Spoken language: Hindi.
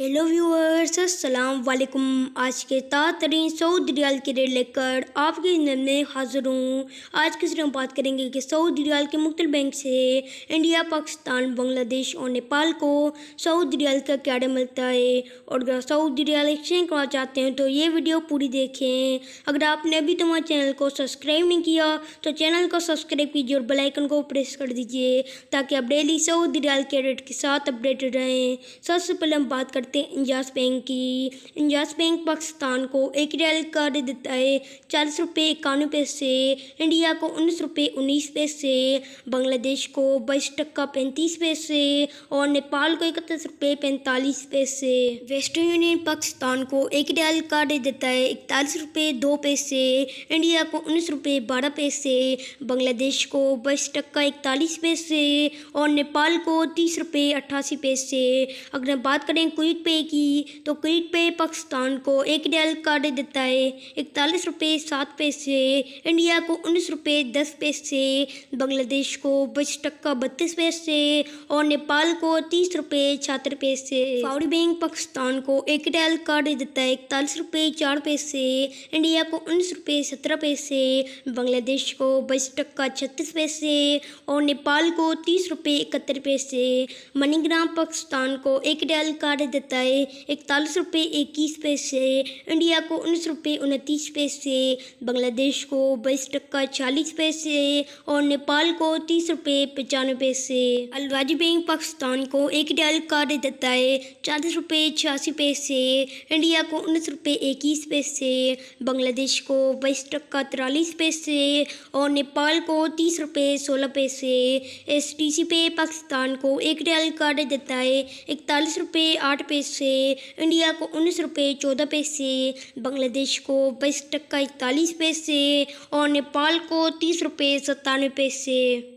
हेलो व्यूअर्स अस्सलाम वालेकुम आज के तातरीन सऊदी रियाल के रेट लेकर आपके नजर में हाजिर हूँ आज के जरिए हम बात करेंगे कि सऊदी रियाल के मुख्तल बैंक से इंडिया पाकिस्तान बांग्लादेश और नेपाल को सऊदी रियाल का क्या मिलता है और अगर सऊदी रियाल एक्सचेंज करना चाहते हैं तो ये वीडियो पूरी देखें अगर आपने अभी तुम्हारे चैनल को सब्सक्राइब नहीं किया तो चैनल को सब्सक्राइब कीजिए और बेलाइकन को प्रेस कर दीजिए ताकि आप डेली सऊदी रियाल के रेट के साथ अपडेटेड रहें सबसे पहले हम बात करते हैं इंजास बैंक की इंजास बैंक पाकिस्तान को एक रियल कर देता है चालीस रुपये इक्यानवे पैसे इंडिया को उन्नीस रुपये उन्नीस पैसे बांग्लादेश को बाईस टक्का पैंतीस पैसे और नेपाल को इकतीस रुपये पैंतालीस पैसे वेस्टर्न यूनियन पाकिस्तान को एक रियल का देता है इकतालीस रुपये दो पैसे इंडिया को उन्नीस रुपये बारह पैसे बांग्लादेश को बाईस टक्का इकतालीस पैसे और नेपाल को तीस रुपये अट्ठासी पैसे अगर बात करें कोई क्रिक पे की तो क्रिक पे पाकिस्तान को एक डेल कार्ड देता है इकतालीस रुपये सात पैसे इंडिया को उन्नीस रुपये दस पैसे बांग्लादेश को बच टक्का बत्तीस पैसे और नेपाल को तीस रुपये छहत्तर पैसे फाउड बैंक पाकिस्तान को एक डेल कार्ड देता है इकतालीस रुपये चार पैसे इंडिया को उन्नीस रुपये सत्रह पैसे बांग्लादेश को बच टक्का छत्तीस पैसे और नेपाल को तीस रुपये इकहत्तर पैसे मनीग्राम पाकिस्तान को एक डेल कार्ड देता करता है इकतालीस रुपये इक्कीस पैसे इंडिया को उन्नीस रुपये उनतीस पैसे बांग्लादेश को बाईस टक्का चालीस पैसे और नेपाल को तीस रुपये पचानवे पैसे अलवाजी बैंक पाकिस्तान को एक डाल कार्ड देता है चालीस रुपये छियासी पैसे इंडिया को उन्नीस रुपये इक्कीस पैसे बांग्लादेश को बाईस टक्का तिरालीस पैसे और नेपाल को तीस रुपये सोलह पैसे एस टी सी पे पाकिस्तान को एक डाल कार्ड देता है इकतालीस रुपये आठ पैसे पैसे इंडिया को उन्नीस रुपये चौदह पैसे बांग्लादेश को बाईस टक्का इकतालीस पैसे और नेपाल को तीस रुपये सत्तानवे पैसे